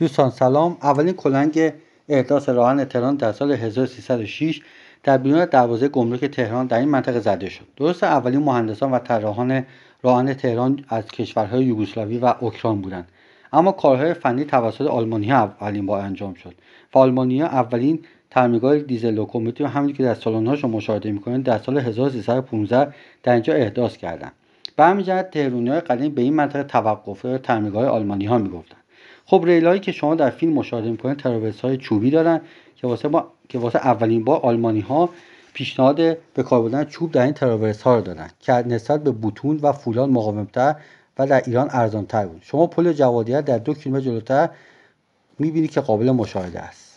دوستان سلام اولین کلنگ احداث راهن تهران در سال 1306 در بیرون دروازه گمرک تهران در این منطقه زده شد درست اولین مهندسان و طراحان راهن تهران از کشورهای یوگسلاوی و اوکراین بودند اما کارهای فنی توسط ها اولین با انجام شد و ها اولین ترمیگاه دیزل لوکوموتیو همونی که در شما مشاهده میکنید در سال 1315 در اینجا احداث کردند به همین جهت های قدیم به این منطقه توقف ترمیگاه آلمانی ها میگفتند خب ریلایی که شما در فیلم مشاهده میکنید ترابس های چوبی دارن که واسه, ما که واسه اولین بار آلمانی ها پیشنهاد به کار بردن چوب در این ترابس ها رو دادن که نسبت به بوتون و فولاد مقاومتر و در ایران ارزانتر بود شما پل جوادیه در دو کیلومتر جلوتر میبینید که قابل مشاهده است